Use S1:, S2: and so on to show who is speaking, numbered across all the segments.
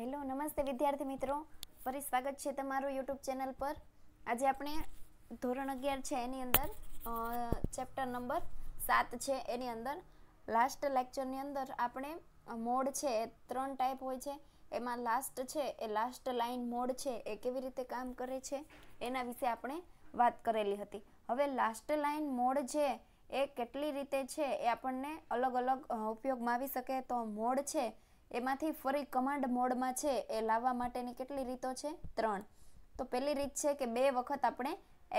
S1: Hello નમસ્તે વિદ્યાર્થી મિત્રો ફરી સ્વાગત છે તમારું યુટ્યુબ ચેનલ પર આજે આપણે ધોરણ અગિયાર છે એની અંદર ચેપ્ટર નંબર સાત છે એની અંદર લાસ્ટ લેક્ચરની અંદર આપણે મોડ છે એ ત્રણ ટાઈપ હોય છે એમાં લાસ્ટ છે એ લાસ્ટ લાઇન મોડ છે એ કેવી રીતે કામ કરે છે એના વિશે આપણે વાત કરેલી હતી હવે લાસ્ટ લાઇન મોડ છે એ કેટલી રીતે છે એ આપણને અલગ અલગ ઉપયોગમાં આવી શકે તો મોડ છે એમાંથી ફરી કમાન્ડ મોડમાં છે એ લાવવા માટેની કેટલી રીતો છે ત્રણ તો પહેલી રીત છે કે બે વખત આપણે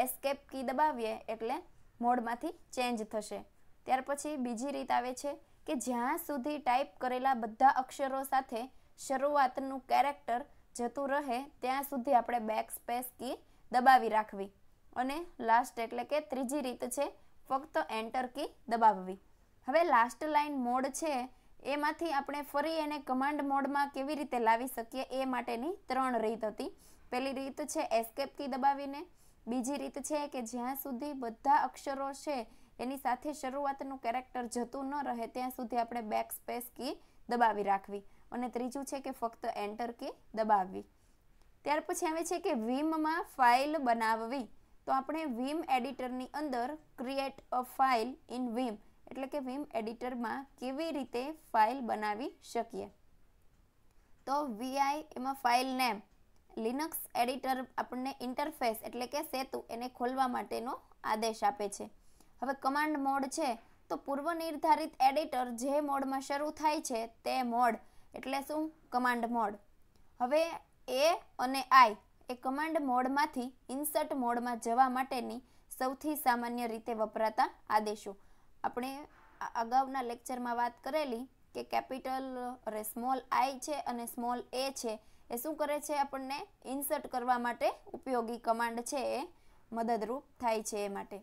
S1: એસ્કેપ કી દબાવીએ એટલે મોડમાંથી ચેન્જ થશે ત્યાર પછી બીજી રીત આવે છે કે જ્યાં સુધી ટાઈપ કરેલા બધા અક્ષરો સાથે શરૂઆતનું કેરેક્ટર જતું રહે ત્યાં સુધી આપણે બેક સ્પેસ કી દબાવી રાખવી અને લાસ્ટ એટલે કે ત્રીજી રીત છે ફક્ત એન્ટર કી દબાવવી હવે લાસ્ટ લાઇન મોડ છે એમાંથી આપણે ફરી એને કમાન્ડ મોડમાં કેવી રીતે લાવી શકીએ એ માટેની ત્રણ રીત હતી પહેલી રીત છે એસ્કેપ કી દબાવીને બીજી રીત છે કે જ્યાં સુધી બધા અક્ષરો છે એની સાથે શરૂઆતનું કેરેક્ટર જતું ન રહે ત્યાં સુધી આપણે બેક સ્પેસ કી દબાવી રાખવી અને ત્રીજું છે કે ફક્ત એન્ટર કી દબાવવી ત્યાર પછી આવે છે કે વિમમાં ફાઇલ બનાવવી તો આપણે વિમ એડિટરની અંદર create a file in Vim એટલે કે વિમ એડિટરમાં કેવી રીતે ફાઇલ બનાવી શકીએ તો વીઆઈ એમાં ફાઇલ નેમ લિનક્સ એડિટર આપણને ઇન્ટરફેસ એટલે કે સેતુ એને ખોલવા માટેનો આદેશ આપે છે હવે કમાન્ડ મોડ છે તો પૂર્વ નિર્ધારિત એડિટર જે મોડમાં શરૂ થાય છે તે મોડ એટલે શું કમાન્ડ મોડ હવે એ અને આઈ એ કમાન્ડ મોડમાંથી ઇન્સર્ટ મોડમાં જવા માટેની સૌથી સામાન્ય રીતે વપરાતા આદેશો આપણે અગાઉના લેક્ચરમાં વાત કરેલી કે કેપિટલ અરે સ્મોલ આઈ છે અને સ્મોલ એ છે એ શું કરે છે આપણને ઇન્સર્ટ કરવા માટે ઉપયોગી કમાન્ડ છે એ મદદરૂપ થાય છે એ માટે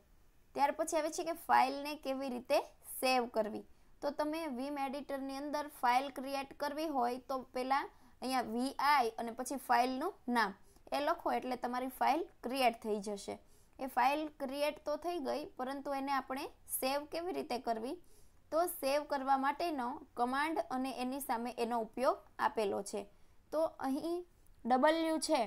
S1: ત્યાર પછી આવે છે કે ફાઇલને કેવી રીતે સેવ કરવી તો તમે વીમ એડિટરની અંદર ફાઇલ ક્રિએટ કરવી હોય તો પહેલાં અહીંયા વી આઈ અને પછી ફાઇલનું નામ એ લખો એટલે તમારી ફાઇલ ક્રિએટ થઈ જશે એ ફાઇલ ક્રિએટ તો થઈ ગઈ પરંતુ એને આપણે સેવ કેવી રીતે કરવી તો સેવ કરવા માટેનો કમાન્ડ અને એની સામે એનો ઉપયોગ આપેલો છે તો અહીં ડબલ્યુ છે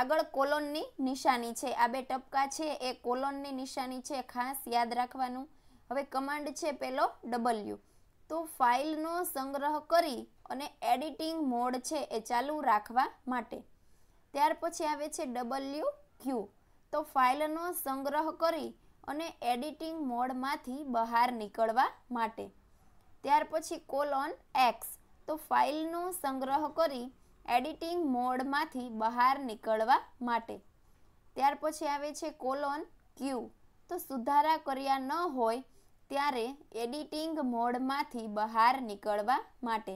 S1: આગળ કોલોનની નિશાની છે આ બે ટપકા છે એ કોલોનની નિશાની છે ખાસ યાદ રાખવાનું હવે કમાન્ડ છે પેલો ડબલ્યુ તો ફાઇલનો સંગ્રહ કરી અને એડિટિંગ મોડ છે એ ચાલુ રાખવા માટે ત્યાર પછી આવે છે ડબલ્યુ ક્યુ તો ફાઇલનો સંગ્રહ કરી અને એડિટિંગ મોડમાંથી બહાર નીકળવા માટે ત્યાર પછી કોલોન એક્સ તો ફાઇલનો સંગ્રહ કરી એડિટિંગ મોડમાંથી બહાર નીકળવા માટે ત્યાર પછી આવે છે કોલોન ક્યુ તો સુધારા કર્યા ન હોય ત્યારે એડિટિંગ મોડમાંથી બહાર નીકળવા માટે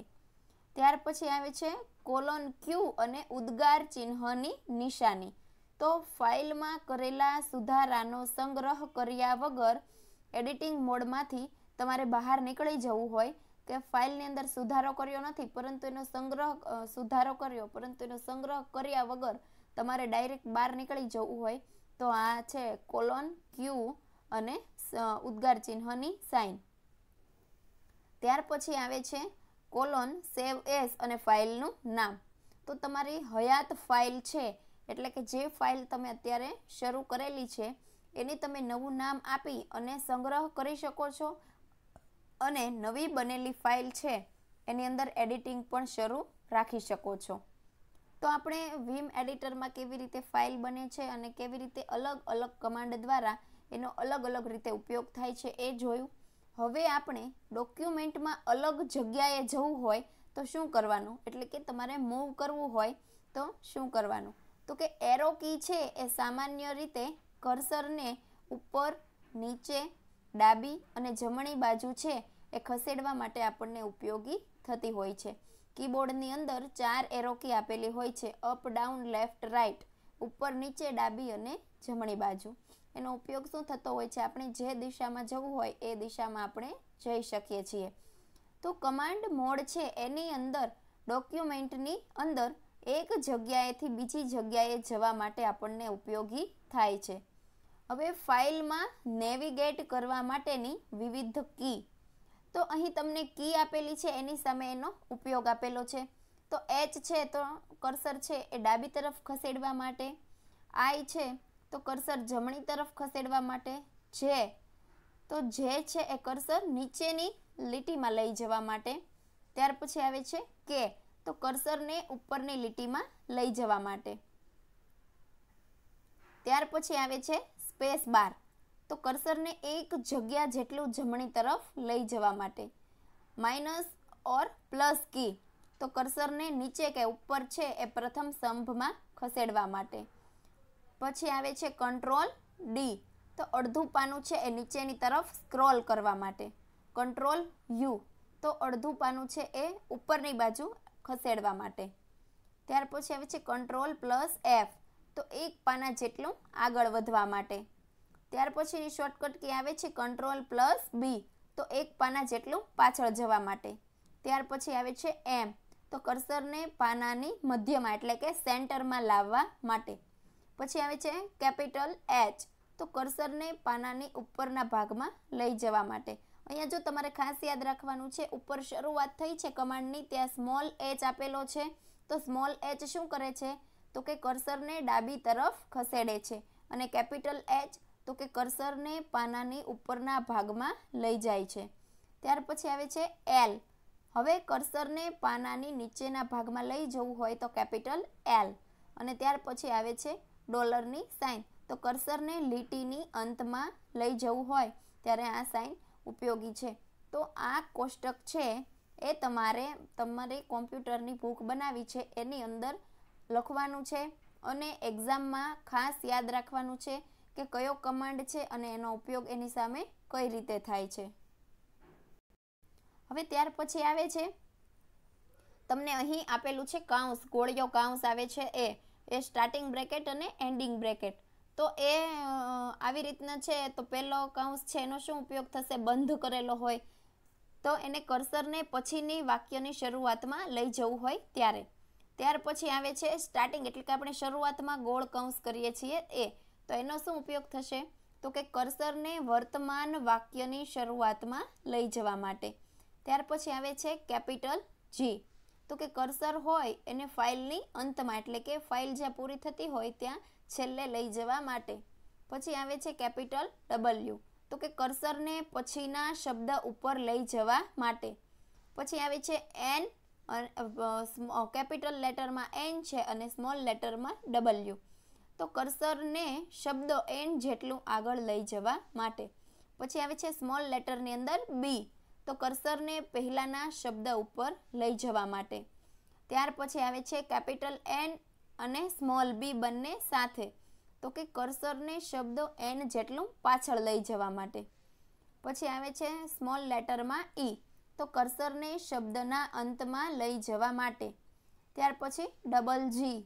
S1: ત્યાર પછી આવે છે કોલોન ક્યુ અને ઉદ્ગાર ચિહ્નની નિશાની તો ફાઇલમાં કરેલા સુધારાનો સંગ્રહ કર્યા વગર એડિટિંગ મોડમાંથી તમારે બહાર નીકળી જવું હોય કે ફાઇલની અંદર સુધારો કર્યો નથી પરંતુ એનો સંગ્રહ સુધારો કર્યો પરંતુ એનો સંગ્રહ કર્યા વગર તમારે ડાયરેક્ટ બહાર નીકળી જવું હોય તો આ છે કોલોન ક્યુ અને ઉદ્ગાર ચિહ્નની સાઇન ત્યાર પછી આવે છે કોલોન સેવ એસ અને ફાઇલનું નામ તો તમારી હયાત ફાઇલ છે એટલે કે જે ફાઇલ તમે અત્યારે શરૂ કરેલી છે એને તમે નવું નામ આપી અને સંગ્રહ કરી શકો છો અને નવી બનેલી ફાઇલ છે એની અંદર એડિટિંગ પણ શરૂ રાખી શકો છો તો આપણે વિમ એડિટરમાં કેવી રીતે ફાઇલ બને છે અને કેવી રીતે અલગ અલગ કમાન્ડ દ્વારા એનો અલગ અલગ રીતે ઉપયોગ થાય છે એ જોયું હવે આપણે ડોક્યુમેન્ટમાં અલગ જગ્યાએ જવું હોય તો શું કરવાનું એટલે કે તમારે મૂવ કરવું હોય તો શું કરવાનું તો કે એરો કી છે એ સામાન્ય રીતે કર્સરને ઉપર નીચે ડાબી અને જમણી બાજુ છે એ ખસેડવા માટે આપણને ઉપયોગી થતી હોય છે કીબોર્ડની અંદર ચાર એરો કી આપેલી હોય છે અપ ડાઉન લેફ્ટ રાઈટ ઉપર નીચે ડાબી અને જમણી બાજુ એનો ઉપયોગ શું થતો હોય છે આપણે જે દિશામાં જવું હોય એ દિશામાં આપણે જઈ શકીએ છીએ તો કમાન્ડ મોડ છે એની અંદર ડોક્યુમેન્ટની અંદર એક જગ્યાએથી બીજી જગ્યાએ જવા માટે આપણને ઉપયોગી થાય છે હવે ફાઇલમાં નેવિગેટ કરવા માટેની વિવિધ કી તો અહીં તમને કી આપેલી છે એની સામે એનો ઉપયોગ આપેલો છે તો એચ છે તો કરસર છે એ ડાબી તરફ ખસેડવા માટે આઈ છે તો કરસર જમણી તરફ ખસેડવા માટે જે તો જે છે એ કરસર નીચેની લીટીમાં લઈ જવા માટે ત્યાર પછી આવે છે કે તો કર્સરને ઉપરની લીટીમાં લઈ જવા માટે ત્યાર પછી આવે છે સ્પેસ બાર તો કર્સરને એક જગ્યા જેટલું જમણી તરફ લઈ જવા માટે માઇનસ ઓર પ્લસ કી તો કર્સરને નીચે કે ઉપર છે એ પ્રથમ સ્તંભમાં ખસેડવા માટે પછી આવે છે કંટ્રોલ ડી તો અડધું પાનું છે એ નીચેની તરફ સ્ક્રોલ કરવા માટે કંટ્રોલ યુ તો અડધું પાનું છે એ ઉપરની બાજુ ખસેડવા માટે ત્યાર પછી આવે છે કંટ્રોલ પ્લસ એફ તો એક પાના જેટલું આગળ વધવા માટે ત્યાર પછી શોર્ટકટ કી આવે છે કંટ્રોલ પ્લસ બી તો એક પાના જેટલું પાછળ જવા માટે ત્યાર પછી આવે છે એમ તો કર્સરને પાનાની મધ્યમાં એટલે કે સેન્ટરમાં લાવવા માટે પછી આવે છે કેપિટલ એચ તો કર્સરને પાનાની ઉપરના ભાગમાં લઈ જવા માટે અહીંયા જો તમારે ખાસ યાદ રાખવાનું છે ઉપર શરૂઆત થઈ છે કમાન્ડની ત્યાં સ્મોલ એચ આપેલો છે તો સ્મોલ એચ શું કરે છે તો કે કર્સરને ડાબી તરફ ખસેડે છે અને કેપિટલ એચ તો કે કર્સરને પાનાની ઉપરના ભાગમાં લઈ જાય છે ત્યાર પછી આવે છે એલ હવે કર્સરને પાનાની નીચેના ભાગમાં લઈ જવું હોય તો કેપિટલ એલ અને ત્યાર પછી આવે છે ડોલરની સાઇન તો કર્સરને લીટીની અંતમાં લઈ જવું હોય ત્યારે આ સાઇન ઉપયોગી છે તો આ કોષ્ટક છે એ તમારે તમારી કોમ્પ્યુટરની ભૂખ બનાવી છે એની અંદર લખવાનું છે અને એક્ઝામમાં ખાસ યાદ રાખવાનું છે કે કયો કમાન્ડ છે અને એનો ઉપયોગ એની સામે કઈ રીતે થાય છે હવે ત્યાર પછી આવે છે તમને અહીં આપેલું છે કાઉન્સ ગોળિયો કાઉન્સ આવે છે એ એ સ્ટાર્ટિંગ બ્રેકેટ અને એન્ડિંગ બ્રેકેટ તો એ આવી રીતના છે તો પહેલો કૌંસ છે એનો શું ઉપયોગ થશે બંધ કરેલો હોય તો એને કર્સરને પછીની વાક્યની શરૂઆતમાં લઈ જવું હોય ત્યારે ત્યાર પછી આવે છે સ્ટાર્ટિંગ એટલે કે આપણે શરૂઆતમાં ગોળ કૌંસ કરીએ છીએ એ તો એનો શું ઉપયોગ થશે તો કે કર્સરને વર્તમાન વાક્યની શરૂઆતમાં લઈ જવા માટે ત્યાર પછી આવે છે કેપિટલ જી તો કે કર્સર હોય એને ફાઇલની અંતમાં એટલે કે ફાઇલ જ્યાં પૂરી થતી હોય ત્યાં છેલ્લે લઈ જવા માટે પછી આવે છે કેપિટલ ડબલ્યુ તો કે કર્સરને પછીના શબ્દ ઉપર લઈ જવા માટે પછી આવે છે એન કેપિટલ લેટરમાં એન છે અને સ્મોલ લેટરમાં ડબલ્યુ તો કર્સરને શબ્દ એન જેટલું આગળ લઈ જવા માટે પછી આવે છે સ્મોલ લેટરની અંદર બી તો કર્સરને પહેલાંના શબ્દ ઉપર લઈ જવા માટે ત્યાર પછી આવે છે કેપિટલ એન અને સ્મોલ બી બંને સાથે તો કે કર્સરને શબ્દો એન જેટલું પાછળ લઈ જવા માટે પછી આવે છે સ્મોલ લેટરમાં ઈ e. તો કર્સરને શબ્દના અંતમાં લઈ જવા માટે ત્યાર પછી ડબલ જી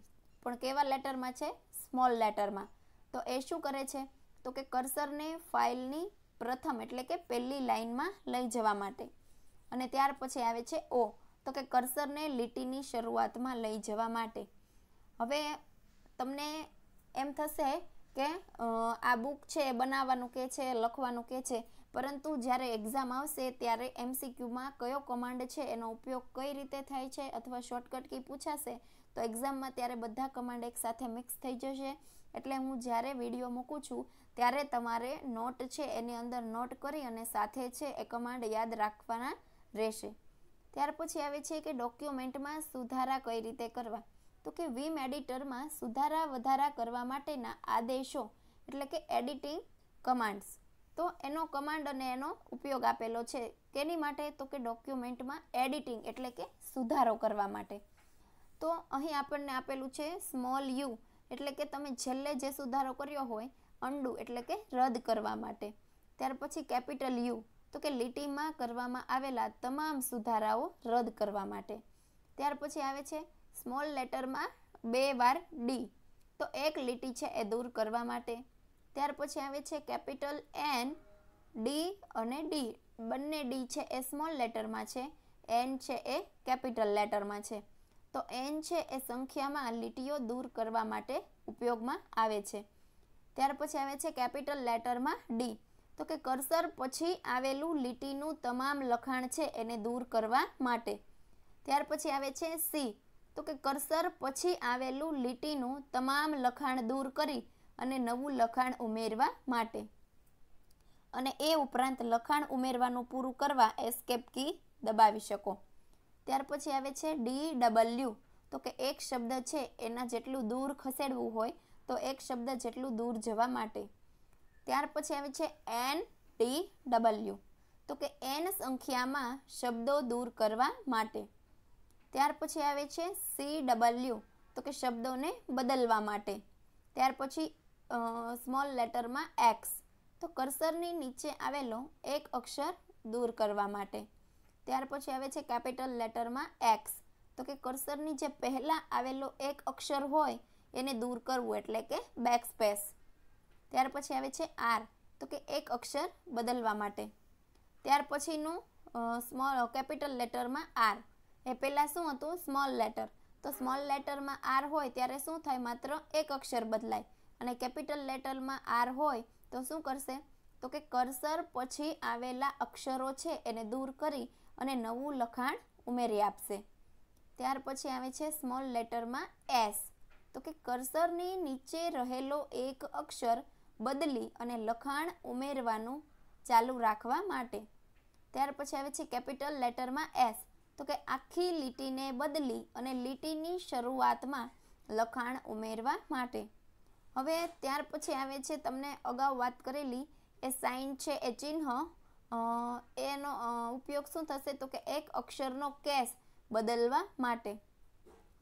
S1: પણ કેવા લેટરમાં છે સ્મોલ લેટરમાં તો એ શું કરે છે તો કે કર્સરને ફાઇલની પ્રથમ એટલે કે પહેલી લાઇનમાં લઈ જવા માટે અને ત્યાર પછી આવે છે ઓ તો કે કર્સરને લીટીની શરૂઆતમાં લઈ જવા માટે હવે તમને એમ થશે કે આ બુક છે એ બનાવવાનું કે છે લખવાનું કે છે પરંતુ જ્યારે એક્ઝામ આવશે ત્યારે એમસીક્યુમાં કયો કમાન્ડ છે એનો ઉપયોગ કઈ રીતે થાય છે અથવા શોર્ટકટ કી પૂછાશે તો એક્ઝામમાં ત્યારે બધા કમાન્ડ એકસાથે મિક્સ થઈ જશે એટલે હું જ્યારે વિડીયો મૂકું છું ત્યારે તમારે નોટ છે એની અંદર નોટ કરી અને સાથે છે એ કમાન્ડ યાદ રાખવાના રહેશે ત્યાર પછી આવે છે કે ડોક્યુમેન્ટમાં સુધારા કઈ રીતે કરવા તો કે વીમ એડિટરમાં સુધારા વધારા કરવા માટેના આદેશો એટલે કે એડિટિંગ કમાન્ડ્સ તો એનો કમાન્ડ અને એનો ઉપયોગ આપેલો છે કેની માટે તો કે ડોક્યુમેન્ટમાં એડિટિંગ એટલે કે સુધારો કરવા માટે તો અહીં આપણને આપેલું છે સ્મોલ યુ એટલે કે તમે છેલ્લે જે સુધારો કર્યો હોય અંડુ એટલે કે રદ કરવા માટે ત્યાર પછી કેપિટલ યુ તો કે લીટીમાં કરવામાં આવેલા તમામ સુધારાઓ રદ કરવા માટે ત્યાર પછી આવે છે સ્મોલ લેટરમાં બે વાર ડી તો એક લીટી છે એ દૂર કરવા માટે ત્યાર પછી આવે છે કેપિટલ એન ડી અને ડી બંને ડી છે એ સ્મોલ લેટરમાં છે એન છે એ કેપિટલ લેટરમાં છે તો એન છે એ સંખ્યામાં લીટીઓ દૂર કરવા માટે ઉપયોગમાં આવે છે ત્યાર પછી આવે છે કેપિટલ લેટરમાં ડી તો કે કર્સર પછી આવેલું લીટીનું તમામ લખાણ છે એને દૂર કરવા માટે ત્યાર પછી આવે છે સી તો કે કર્સર પછી આવેલું લીટીનું તમામ લખાણ દૂર કરી અને નવું લખાણ ઉમેરવા માટે અને એ ઉપરાંત લખાણ ઉમેરવાનું પૂરું કરવા એસ્કેપ કી દબાવી શકો ત્યાર પછી આવે છે ડી ડબલ્યુ તો કે એક શબ્દ છે એના જેટલું દૂર ખસેડવું હોય તો એક શબ્દ જેટલું દૂર જવા માટે ત્યાર પછી આવે છે એન ટી ડબલ્યુ તો કે એન સંખ્યામાં શબ્દો દૂર કરવા માટે ત્યાર પછી આવે છે સી ડબલ્યુ તો કે શબ્દોને બદલવા માટે ત્યાર પછી સ્મોલ લેટરમાં એક્સ તો કર્સરની નીચે આવેલો એક અક્ષર દૂર કરવા માટે ત્યાર પછી આવે છે કેપિટલ લેટરમાં એક્સ તો કે કર્સરની જે પહેલાં આવેલો એક અક્ષર હોય એને દૂર કરવું એટલે કે બેક સ્પેસ ત્યાર પછી આવે છે આર તો કે એક અક્ષર બદલવા માટે ત્યાર પછીનું સ્મોલ કેપિટલ લેટરમાં આર એ પહેલાં શું હતું સ્મોલ લેટર તો સ્મોલ લેટરમાં આર હોય ત્યારે શું થાય માત્ર એક અક્ષર બદલાય અને કેપિટલ લેટરમાં આર હોય તો શું કરશે તો કે કર્સર પછી આવેલા અક્ષરો છે એને દૂર કરી અને નવું લખાણ ઉમેરી આપશે ત્યાર પછી આવે છે સ્મોલ લેટરમાં એસ તો કે કર્સરની નીચે રહેલો એક અક્ષર બદલી અને લખાણ ઉમેરવાનું ચાલુ રાખવા માટે ત્યાર પછી આવે છે કેપિટલ લેટરમાં એસ તો કે આખી લીટીને બદલી અને લીટીની શરૂઆતમાં લખાણ ઉમેરવા માટે હવે ત્યાર પછી આવે છે તમને અગાઉ વાત કરેલી એ સાઇન છે એ ચિહ્ન એનો ઉપયોગ શું થશે તો કે એક અક્ષરનો કેસ બદલવા માટે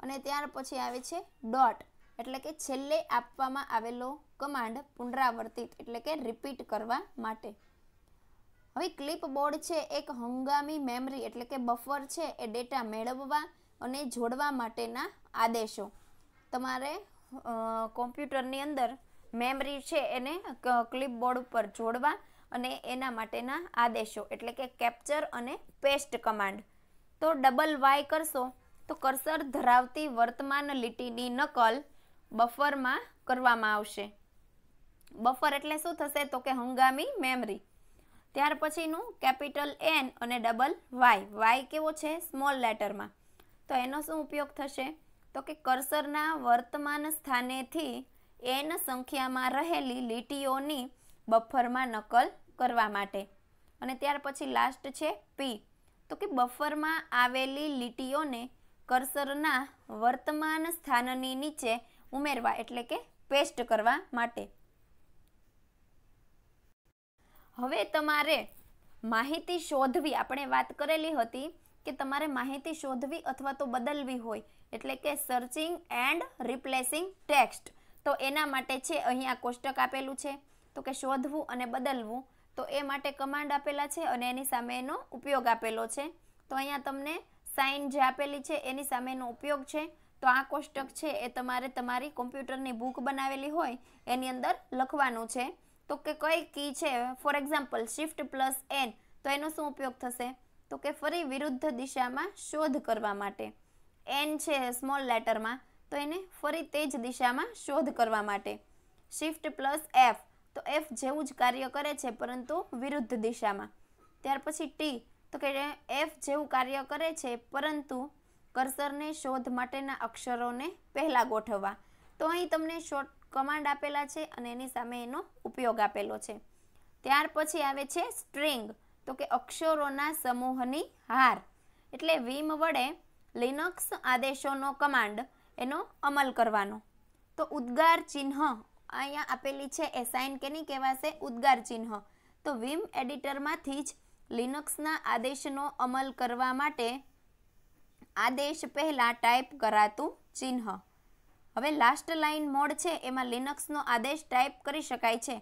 S1: અને ત્યાર પછી આવે છે ડોટ એટલે કે છેલ્લે આપવામાં આવેલો કમાન્ડ પુનરાવર્તિત એટલે કે રિપીટ કરવા માટે હવે ક્લિપબોર્ડ છે એક હંગામી મેમરી એટલે કે બફર છે એ ડેટા મેળવવા અને જોડવા માટેના આદેશો તમારે કોમ્પ્યુટરની અંદર મેમરી છે એને ક્લિપબોર્ડ ઉપર જોડવા અને એના માટેના આદેશો એટલે કે કેપ્ચર અને પેસ્ટ કમાન્ડ તો ડબલ વાય કરશો તો કરસર ધરાવતી વર્તમાન લીટીની નકલ બફરમાં કરવામાં આવશે બફર એટલે શું થશે તો કે હંગામી મેમરી ત્યાર પછીનું કેપિટલ એન અને ડબલ વાય વાય કેવો છે સ્મોલ લેટરમાં તો એનો શું ઉપયોગ થશે તો કે કર્સરના વર્તમાન સ્થાનેથી એન સંખ્યામાં રહેલી લીટીઓની બફરમાં નકલ કરવા માટે અને ત્યાર પછી લાસ્ટ છે પી તો કે બફરમાં આવેલી લીટીઓને કર્સરના વર્તમાન સ્થાનની નીચે ઉમેરવા એટલે કે પેસ્ટ કરવા માટે હવે તમારે માહિતી શોધવી આપણે વાત કરેલી હતી કે તમારે માહિતી શોધવી અથવા તો બદલવી હોય એટલે કે સર્ચિંગ એન્ડ રિપ્લેસિંગ ટેક્સ્ટ તો એના માટે છે અહીંયા કોષ્ટક આપેલું છે તો કે શોધવું અને બદલવું તો એ માટે કમાન્ડ આપેલા છે અને એની સામે એનો ઉપયોગ આપેલો છે તો અહીંયા તમને સાઇન જે આપેલી છે એની સામેનો ઉપયોગ છે તો આ કોષ્ટક છે એ તમારે તમારી કોમ્પ્યુટરની બુક બનાવેલી હોય એની અંદર લખવાનું છે તો કે કઈ કી છે for example shift plus N તો એનો શું ઉપયોગ થશે તો કે ફરી વિરુદ્ધ દિશામાં શોધ કરવા માટે એન છે સ્મોલ લેટરમાં તો એને ફરી તે જ દિશામાં શોધ કરવા માટે શિફ્ટ પ્લસ એફ તો એફ જેવું જ કાર્ય કરે છે પરંતુ વિરુદ્ધ દિશામાં ત્યાર પછી ટી તો કે એફ જેવું કાર્ય કરે છે પરંતુ કર્સરને શોધ માટેના અક્ષરોને પહેલાં ગોઠવવા તો અહીં તમને શોર્ટ કમાન્ડ આપેલા છે અને એની સામે એનો ઉપયોગ આપેલો છે ત્યાર પછી આવે છે સ્ટ્રિંગ તો કે અક્ષરોના સમૂહની હાર એટલે વીમ વડે લિનક્સ આદેશોનો કમાન્ડ એનો અમલ કરવાનો તો ઉદ્ગાર ચિહ્ન અહીંયા આપેલી છે એ સાઇન કેની કહેવાશે ઉદ્ગાર ચિહ્ન તો વીમ એડિટરમાંથી જ લિનક્સના આદેશનો અમલ કરવા માટે આદેશ પહેલાં ટાઈપ કરાતું ચિહ્ન હવે લાસ્ટ લાઇન મોડ છે એમાં લિનક્સનો આદેશ ટાઈપ કરી શકાય છે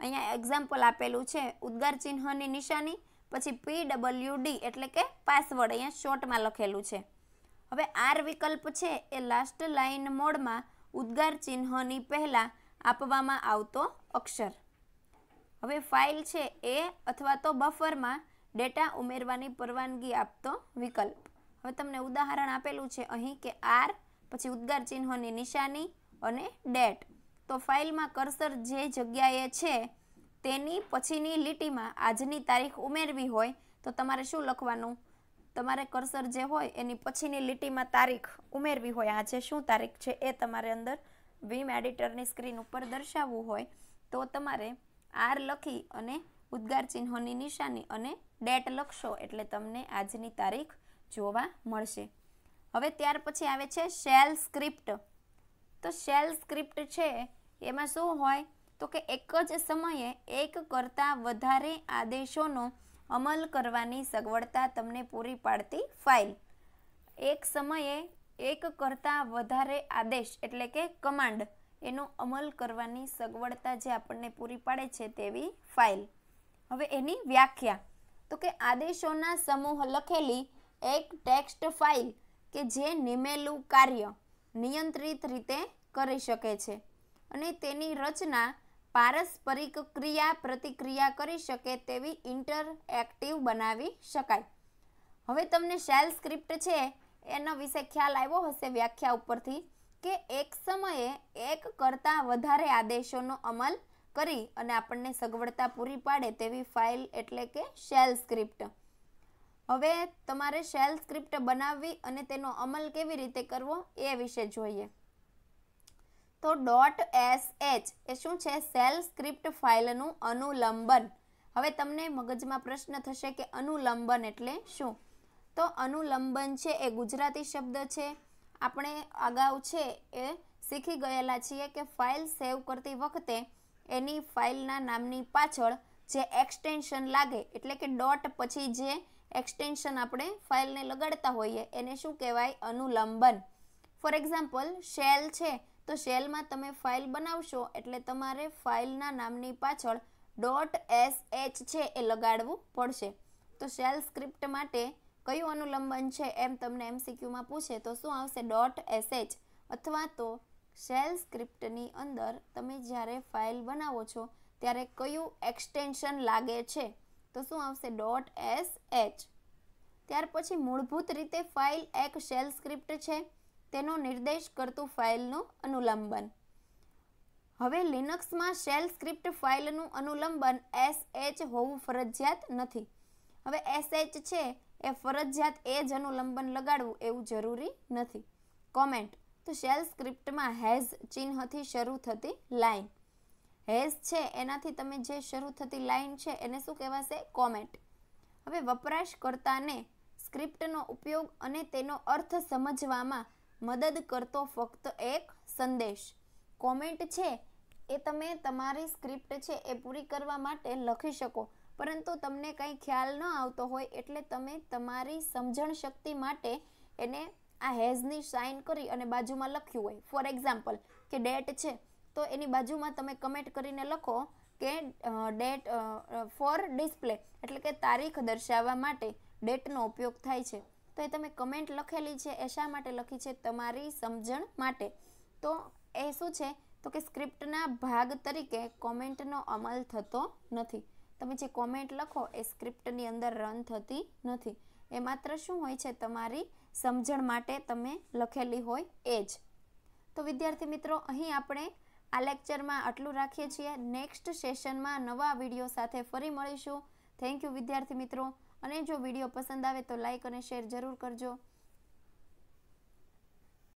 S1: અહીંયા એક્ઝામ્પલ આપેલું છે ઉદ્ગાર ચિહ્નની નિશાની પછી પી ડબલ્યુ ડી એટલે કે પાસવર્ડ અહીંયા શોર્ટમાં લખેલું છે હવે આર વિકલ્પ છે એ લાસ્ટ લાઇન મોડમાં ઉદ્ગાર ચિહ્નની પહેલાં આપવામાં આવતો અક્ષર હવે ફાઇલ છે એ અથવા તો બફરમાં ડેટા ઉમેરવાની પરવાનગી આપતો વિકલ્પ હવે તમને ઉદાહરણ આપેલું છે અહીં કે આર પછી ઉદ્ગાર ચિહ્નોની નિશાની અને ડેટ તો ફાઇલમાં કરસર જે જગ્યાએ છે તેની પછીની લીટીમાં આજની તારીખ ઉમેરવી હોય તો તમારે શું લખવાનું તમારે કરસર જે હોય એની પછીની લીટીમાં તારીખ ઉમેરવી હોય આજે શું તારીખ છે એ તમારે અંદર વીમ એડિટરની સ્ક્રીન ઉપર દર્શાવવું હોય તો તમારે આર લખી અને ઉદ્ગાર ચિહ્નોની નિશાની અને ડેટ લખશો એટલે તમને આજની તારીખ જોવા મળશે હવે ત્યાર પછી આવે છે શેલ સ્ક્રિપ્ટ તો શેલ સ્ક્રિપ્ટ છે એમાં શું હોય તો કે એક જ સમયે એક કરતાં વધારે આદેશોનો અમલ કરવાની સગવડતા તમને પૂરી પાડતી ફાઇલ એક સમયે એક કરતાં વધારે આદેશ એટલે કે કમાન્ડ એનો અમલ કરવાની સગવડતા જે આપણને પૂરી પાડે છે તેવી ફાઇલ હવે એની વ્યાખ્યા તો કે આદેશોના સમૂહ લખેલી એક ટેક્સ્ટ ફાઇલ કે જે નિમેલું કાર્ય નિયંત્રિત રીતે કરી શકે છે અને તેની રચના પારસ્પરિક ક્રિયા પ્રતિક્રિયા કરી શકે તેવી ઇન્ટરએક્ટિવ બનાવી શકાય હવે તમને શેલ સ્ક્રિપ્ટ છે એનો વિશે ખ્યાલ આવ્યો હશે વ્યાખ્યા ઉપરથી કે એક સમયે એક કરતાં વધારે આદેશોનો અમલ કરી અને આપણને સગવડતા પૂરી પાડે તેવી ફાઇલ એટલે કે શેલ સ્ક્રિપ્ટ હવે તમારે શેલ સ્ક્રિપ્ટ બનાવવી અને તેનો અમલ કેવી રીતે કરવો એ વિશે જોઈએ તો ડોટ એસ એચ એ શું છે સેલ સ્ક્રિપ્ટ ફાઇલનું અનુલંબન હવે તમને મગજમાં પ્રશ્ન થશે કે અનુલંબન એટલે શું તો અનુલંબન છે એ ગુજરાતી શબ્દ છે આપણે અગાઉ છે એ શીખી ગયેલા છીએ કે ફાઇલ સેવ કરતી વખતે એની ફાઇલના નામની પાછળ જે એક્સટેન્શન લાગે એટલે કે ડોટ પછી જે એક્સટેન્શન આપણે ફાઇલને લગાડતા હોઈએ એને શું કહેવાય અનુલંબન ફોર એક્ઝામ્પલ શેલ છે તો શેલમાં તમે ફાઇલ બનાવશો એટલે તમારે ફાઇલના નામની પાછળ ડોટ એસ એચ છે એ લગાડવું પડશે તો શેલ સ્ક્રિપ્ટ માટે કયું અનુલંબન છે એમ તમને એમસીક્યુમાં પૂછે તો શું આવશે ડોટ એસ એચ અથવા તો શેલ સ્ક્રિપ્ટની અંદર તમે જ્યારે ફાઇલ બનાવો છો ત્યારે કયું એક્સટેન્શન લાગે છે તો શું આવશે ડોટ એસ એચ ત્યાર પછી મૂળભૂત રીતે ફાઇલ એક શેલ સ્ક્રિપ્ટ છે તેનો નિર્દેશ કરતું ફાઇલનું અનુલંબન હવે લિનક્સમાં શેલ સ્ક્રિપ્ટ ફાઇલનું અનુલંબન એસ એચ હોવું ફરજિયાત નથી હવે એસ એચ છે એ ફરજિયાત એ જ અનુલંબન લગાડવું એવું જરૂરી નથી કોમેન્ટ તો શેલ સ્ક્રિપ્ટમાં હેઝ ચિહ્નથી શરૂ થતી લાઇન હેઝ છે એનાથી તમે જે શરૂ થતી લાઇન છે એને શું કહેવાશે કોમેન્ટ હવે વપરાશકર્તાને સ્ક્રિપ્ટનો ઉપયોગ અને તેનો અર્થ સમજવામાં મદદ કરતો ફક્ત એક સંદેશ કોમેન્ટ છે એ તમે તમારી સ્ક્રિપ્ટ છે એ પૂરી કરવા માટે લખી શકો પરંતુ તમને કંઈ ખ્યાલ ન આવતો હોય એટલે તમે તમારી સમજણ શક્તિ માટે એને આ હેઝની સાઇન કરી અને બાજુમાં લખ્યું હોય ફોર એક્ઝામ્પલ કે ડેટ છે તો એની બાજુમાં તમે કમેન્ટ કરીને લખો કે ડેટ ફોર ડિસ્પ્લે એટલે કે તારીખ દર્શાવવા માટે ડેટનો ઉપયોગ થાય છે તો એ તમે કમેન્ટ લખેલી છે એ શા માટે લખી છે તમારી સમજણ માટે તો એ શું છે તો કે સ્ક્રિપ્ટના ભાગ તરીકે કોમેન્ટનો અમલ થતો નથી તમે જે કોમેન્ટ લખો એ સ્ક્રિપ્ટની અંદર રન થતી નથી એ માત્ર શું હોય છે તમારી સમજણ માટે તમે લખેલી હોય એ જ તો વિદ્યાર્થી મિત્રો અહીં આપણે આ લેક્ચરમાં આટલું રાખીએ છીએ નેક્સ્ટ સેશનમાં નવા વિડીયો સાથે ફરી મળીશું થેન્ક યુ વિદ્યાર્થી મિત્રો અને જો વિડીયો પસંદ આવે તો લાઇક અને શેર જરૂર કરજો